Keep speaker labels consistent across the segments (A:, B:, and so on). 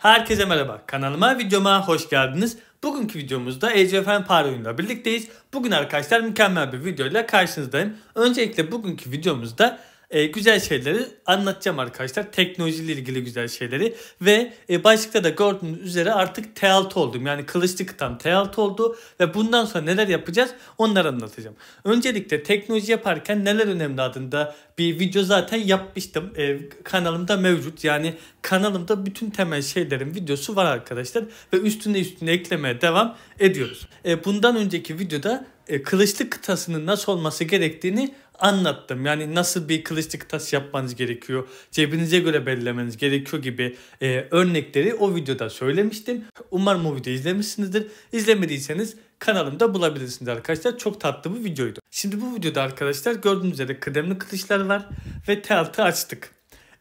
A: Herkese merhaba. Kanalıma, videoma hoş geldiniz. Bugünkü videomuzda Age of Empire ile birlikteyiz. Bugün arkadaşlar mükemmel bir videoyla karşınızdayım. Öncelikle bugünkü videomuzda e, güzel şeyleri anlatacağım arkadaşlar. Teknolojiyle ilgili güzel şeyleri ve e, başlıkta da gördüğünüz üzere artık T6 oldum. Yani kılıçlı kıtam T6 oldu ve bundan sonra neler yapacağız onları anlatacağım. Öncelikle teknoloji yaparken neler önemli adında bir video zaten yapmıştım. E, kanalımda mevcut. Yani kanalımda bütün temel şeylerin videosu var arkadaşlar ve üstüne üstüne eklemeye devam ediyoruz. E, bundan önceki videoda e, kılıçlı kıtasının nasıl olması gerektiğini anlattım. Yani nasıl bir kılıçlık tas yapmanız gerekiyor, cebinize göre belirlemeniz gerekiyor gibi e, örnekleri o videoda söylemiştim. Umarım o videoyu izlemişsinizdir. İzlemediyseniz kanalımda bulabilirsiniz arkadaşlar. Çok tatlı bir videoydu. Şimdi bu videoda arkadaşlar gördüğünüz üzere kıdemli kılıçlar var ve T6 açtık.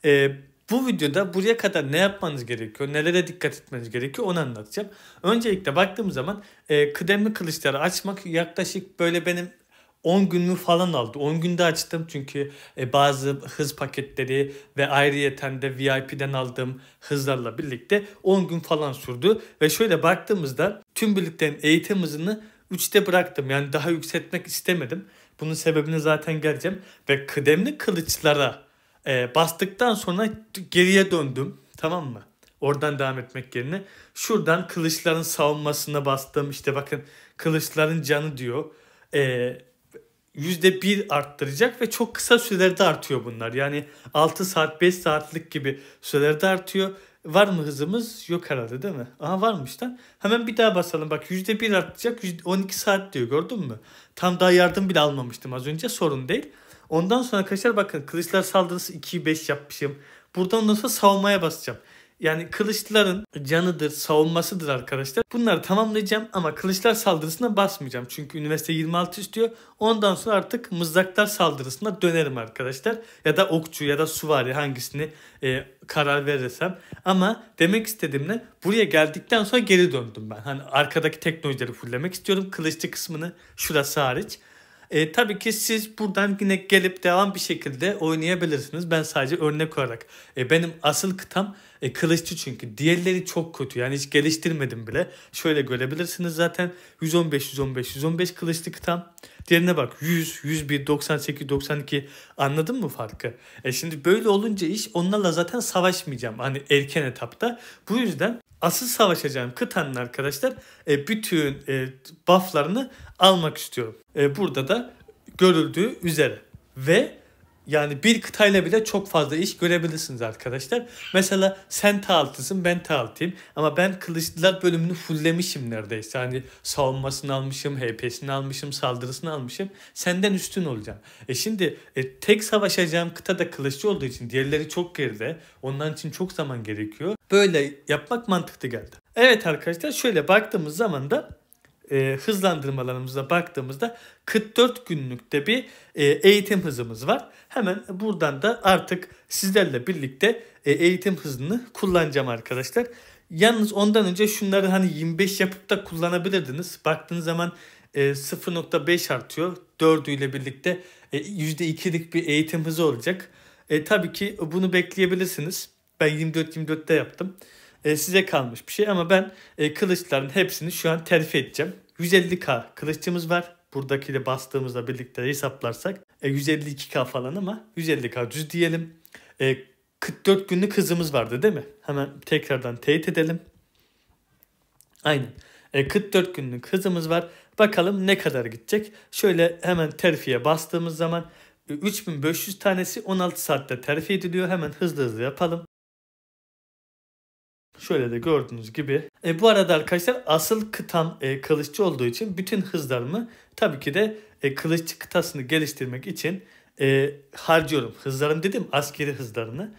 A: E, bu videoda buraya kadar ne yapmanız gerekiyor, nelere dikkat etmeniz gerekiyor onu anlatacağım. Öncelikle baktığım zaman e, kıdemli kılıçları açmak yaklaşık böyle benim 10 günümü falan aldı. 10 günde açtım çünkü e, bazı hız paketleri ve ayrıyeten de VIP'den aldığım hızlarla birlikte 10 gün falan sürdü. Ve şöyle baktığımızda tüm birliklerin eğitim hızını 3'te bıraktım. Yani daha yükseltmek istemedim. Bunun sebebini zaten geleceğim. Ve kıdemli kılıçlara e, bastıktan sonra geriye döndüm. Tamam mı? Oradan devam etmek yerine. Şuradan kılıçların savunmasına bastım. İşte bakın kılıçların canı diyor. E, %1 arttıracak ve çok kısa sürelerde artıyor bunlar. Yani 6 saat 5 saatlik gibi sürelerde artıyor. Var mı hızımız? Yok herhalde değil mi? Aha varmış lan. Hemen bir daha basalım. Bak %1 artacak 12 saat diyor gördün mü? Tam daha yardım bile almamıştım az önce sorun değil. Ondan sonra arkadaşlar bakın kılıçlar saldırısı 2'yi 5 yapmışım. Buradan nasıl sonra savunmaya basacağım. Yani kılıçların canıdır, savunmasıdır arkadaşlar. Bunları tamamlayacağım ama kılıçlar saldırısına basmayacağım. Çünkü üniversite 26 istiyor. Ondan sonra artık mızraklar saldırısına dönerim arkadaşlar. Ya da okçu ya da suvari hangisini e, karar verirsem. Ama demek istediğim ne? buraya geldikten sonra geri döndüm ben. Hani arkadaki teknolojileri fullemek istiyorum. Kılıçlı kısmını şurası hariç. E, tabii ki siz buradan yine gelip devam bir şekilde oynayabilirsiniz. Ben sadece örnek olarak. E, benim asıl kıtam e, kılıççı çünkü. Diğerleri çok kötü. Yani hiç geliştirmedim bile. Şöyle görebilirsiniz zaten. 115, 115, 115 kılıçlı kıtam. Diğerine bak 100, 101, 98, 92 anladın mı farkı? E şimdi böyle olunca iş onlarla zaten savaşmayacağım hani erken etapta. Bu yüzden asıl savaşacağım kıtanın arkadaşlar e, bütün e, bufflarını almak istiyorum. E, burada da görüldüğü üzere. Ve yani bir kıtayla bile çok fazla iş görebilirsiniz arkadaşlar. Mesela sen t ben t ama ben kılıçlar bölümünü fulllemişim neredeyse. Hani savunmasını almışım, HP'sini almışım, saldırısını almışım. Senden üstün olacağım. E şimdi e, tek savaşacağım kıta da kılıççı olduğu için diğerleri çok geride. Ondan için çok zaman gerekiyor. Böyle yapmak mantıklı geldi. Evet arkadaşlar şöyle baktığımız zaman da e, hızlandırmalarımıza baktığımızda 44 günlükte bir e, eğitim hızımız var. Hemen buradan da artık sizlerle birlikte e, eğitim hızını kullanacağım arkadaşlar. Yalnız ondan önce şunları hani 25 yapıp da kullanabilirdiniz. Baktığınız zaman e, 0.5 artıyor. 4 ile birlikte e, %2'lik bir eğitim hızı olacak. E, tabii ki bunu bekleyebilirsiniz. Ben 24-24'te yaptım. E, size kalmış bir şey ama ben e, kılıçların hepsini şu an terfi edeceğim. 150k kılıççımız var. Buradaki de bastığımızda birlikte hesaplarsak e, 152k falan ama 150k düz diyelim. E, 44 günlük hızımız vardı değil mi? Hemen tekrardan teyit edelim. Aynen. E, 44 günlük hızımız var. Bakalım ne kadar gidecek. Şöyle hemen terfiye bastığımız zaman 3500 e, tanesi 16 saatte terfi ediliyor. Hemen hızlı hızlı yapalım. Şöyle de gördüğünüz gibi. E, bu arada arkadaşlar asıl kıtam e, kılıççı olduğu için bütün hızlarımı tabii ki de e, kılıççı kıtasını geliştirmek için e, harcıyorum. Hızlarım dedim askeri hızlarını.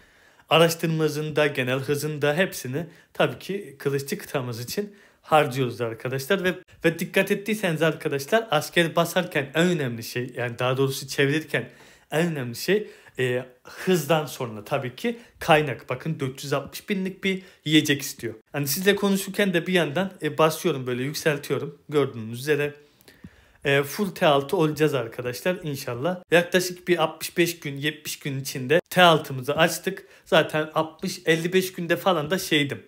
A: Araştırma hızında, genel hızında hepsini tabii ki kılıççı kıtamız için harcıyoruz arkadaşlar ve ve dikkat ettiyseniz arkadaşlar asker basarken en önemli şey yani daha doğrusu çevirirken en önemli şey e, hızdan sonra tabii ki kaynak. Bakın 460 binlik bir yiyecek istiyor. Hani sizle konuşurken de bir yandan e, basıyorum böyle yükseltiyorum. Gördüğünüz üzere e, full T6 olacağız arkadaşlar inşallah. Yaklaşık bir 65 gün 70 gün içinde T6'mızı açtık. Zaten 60-55 günde falan da şeydim.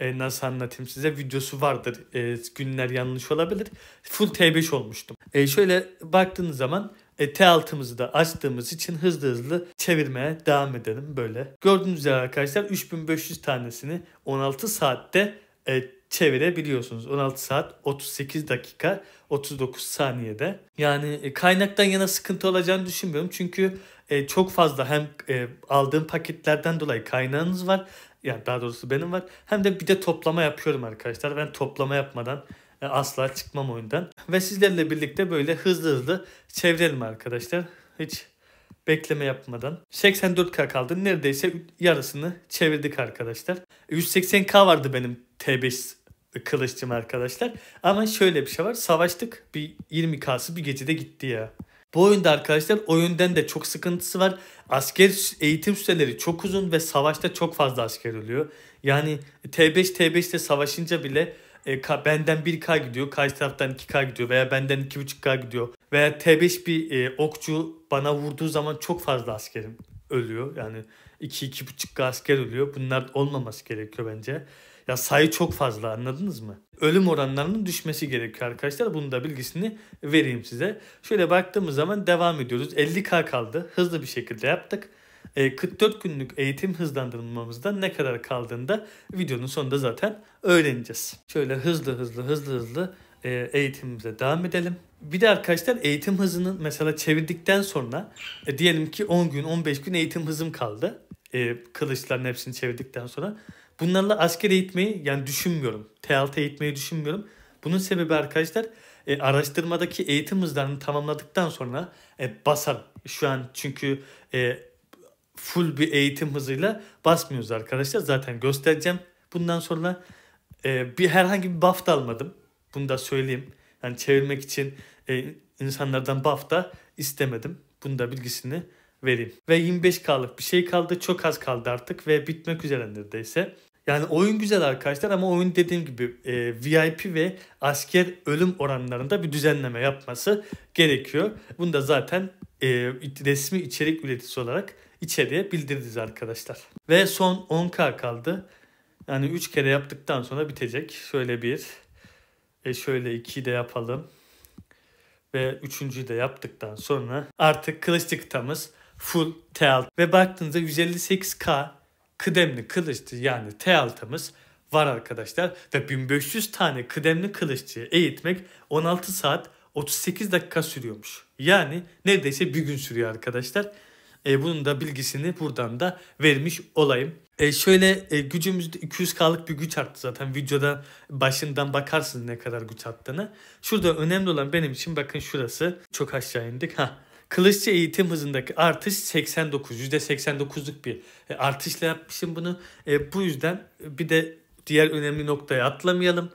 A: E, nasıl anlatayım size videosu vardır. E, günler yanlış olabilir. Full T5 olmuştum. E, şöyle baktığınız zaman e, T altımızı da açtığımız için hızlı hızlı çevirmeye devam edelim böyle. Gördüğünüz üzere arkadaşlar 3500 tanesini 16 saatte e, çevirebiliyorsunuz. 16 saat 38 dakika 39 saniyede. Yani e, kaynaktan yana sıkıntı olacağını düşünmüyorum. Çünkü e, çok fazla hem e, aldığım paketlerden dolayı kaynağınız var. Yani daha doğrusu benim var. Hem de bir de toplama yapıyorum arkadaşlar. Ben toplama yapmadan e, asla çıkmam oyundan. Ve sizlerle birlikte böyle hızlı hızlı çevirelim arkadaşlar. Hiç bekleme yapmadan. 84K kaldı. Neredeyse yarısını çevirdik arkadaşlar. 180K vardı benim T5 kılıççım arkadaşlar. Ama şöyle bir şey var. Savaştık. Bir 20K'sı bir gecede gitti ya. Bu oyunda arkadaşlar oyundan da çok sıkıntısı var. Asker eğitim süreleri çok uzun ve savaşta çok fazla asker ölüyor. Yani T5 T5'te 5 savaşınca bile e, ka, benden 1K gidiyor. Karşı taraftan 2K gidiyor veya benden 2.5K gidiyor. Veya T5 bir e, okçu bana vurduğu zaman çok fazla askerim ölüyor. Yani 2-2.5K asker ölüyor. Bunlar olmaması gerekiyor bence. Ya sayı çok fazla anladınız mı? Ölüm oranlarının düşmesi gerekiyor arkadaşlar. Bunun da bilgisini vereyim size. Şöyle baktığımız zaman devam ediyoruz. 50K kaldı. Hızlı bir şekilde yaptık. 44 e, günlük eğitim hızlandırmamızda ne kadar kaldığında videonun sonunda zaten öğreneceğiz. Şöyle hızlı hızlı hızlı hızlı e, eğitimimize devam edelim. Bir de arkadaşlar eğitim hızını mesela çevirdikten sonra e, diyelim ki 10 gün 15 gün eğitim hızım kaldı. E, kılıçların hepsini çevirdikten sonra. Bunlarla asker eğitmeyi yani düşünmüyorum. T6 eğitmeyi düşünmüyorum. Bunun sebebi arkadaşlar e, araştırmadaki eğitim hızlarını tamamladıktan sonra e, basarım. Şu an çünkü e, full bir eğitim hızıyla basmıyoruz arkadaşlar. Zaten göstereceğim. Bundan sonra e, bir herhangi bir buff da almadım. Bunu da söyleyeyim. Yani çevirmek için e, insanlardan buff da istemedim. Bunu da bilgisini vereyim. Ve 25K'lık bir şey kaldı. Çok az kaldı artık ve bitmek üzere neredeyse. Yani oyun güzel arkadaşlar ama oyun dediğim gibi e, VIP ve asker ölüm oranlarında bir düzenleme yapması gerekiyor. Bunu da zaten e, resmi içerik üreticisi olarak içeriye bildiririz arkadaşlar. Ve son 10K kaldı. Yani 3 kere yaptıktan sonra bitecek. Şöyle bir, e şöyle 2 de yapalım. Ve üçüncüyü de yaptıktan sonra artık kılıçlı kıtamız full t alt Ve baktığınızda 158K kıdemli kılıçtı yani T6'mız var arkadaşlar. Ve 1500 tane kıdemli kılıççı eğitmek 16 saat 38 dakika sürüyormuş. Yani neredeyse bir gün sürüyor arkadaşlar. E, bunun da bilgisini buradan da vermiş olayım. E, şöyle e, gücümüzde 200K'lık bir güç arttı zaten. Videoda başından bakarsınız ne kadar güç arttığını. Şurada önemli olan benim için bakın şurası. Çok aşağı indik. Ha. Kılıççı eğitim hızındaki artış 89. %89'luk bir e, artışla yapmışım bunu. E, bu yüzden bir de diğer önemli noktaya atlamayalım.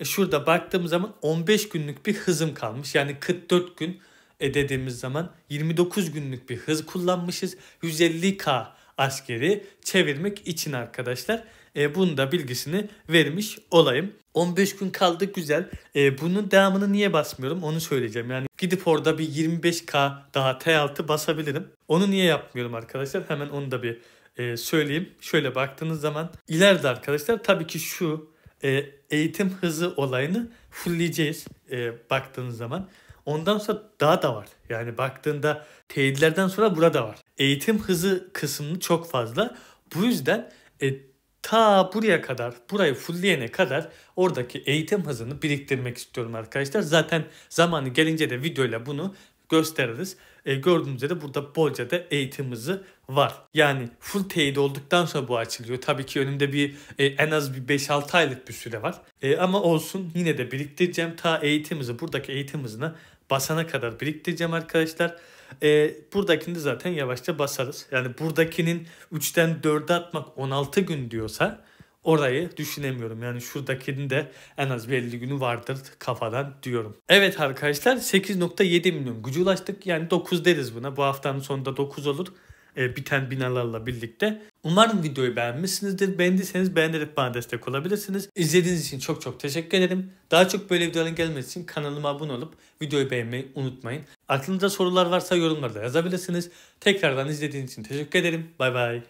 A: E şurada baktığım zaman 15 günlük bir hızım kalmış. Yani 44 gün e, dediğimiz zaman 29 günlük bir hız kullanmışız. 150K askeri çevirmek için arkadaşlar. E, bunun da bilgisini vermiş olayım. 15 gün kaldı güzel. E, bunun devamını niye basmıyorum onu söyleyeceğim. Yani gidip orada bir 25K daha T6 basabilirim. Onu niye yapmıyorum arkadaşlar? Hemen onu da bir e, söyleyeyim. Şöyle baktığınız zaman ileride arkadaşlar tabii ki şu e, eğitim hızı olayını fullleyeceğiz e, baktığınız zaman. Ondan sonra daha da var. Yani baktığında teyitlerden sonra burada var. Eğitim hızı kısmı çok fazla. Bu yüzden e, ta buraya kadar, burayı fullleyene kadar oradaki eğitim hızını biriktirmek istiyorum arkadaşlar. Zaten zamanı gelince de videoyla bunu gösteririz. E, gördüğünüz üzere burada bolca da eğitimimizi var. Yani full teyit olduktan sonra bu açılıyor. Tabii ki önümde bir e, en az bir 5-6 aylık bir süre var. E, ama olsun yine de biriktireceğim. Ta eğitimimizi buradaki eğitim basana kadar biriktireceğim arkadaşlar. E, buradakini de zaten yavaşça basarız. Yani buradakinin 3'ten 4'e atmak 16 gün diyorsa orayı düşünemiyorum. Yani şuradakinin de en az bir 50 günü vardır kafadan diyorum. Evet arkadaşlar 8.7 milyon gücü ulaştık. Yani 9 deriz buna. Bu haftanın sonunda 9 olur. E, biten binalarla birlikte. Umarım videoyu beğenmişsinizdir. Beğendiyseniz beğenerek bana destek olabilirsiniz. İzlediğiniz için çok çok teşekkür ederim. Daha çok böyle videoların gelmesi için kanalıma abone olup videoyu beğenmeyi unutmayın. Aklınızda sorular varsa yorumlarda yazabilirsiniz. Tekrardan izlediğiniz için teşekkür ederim. Bay bay.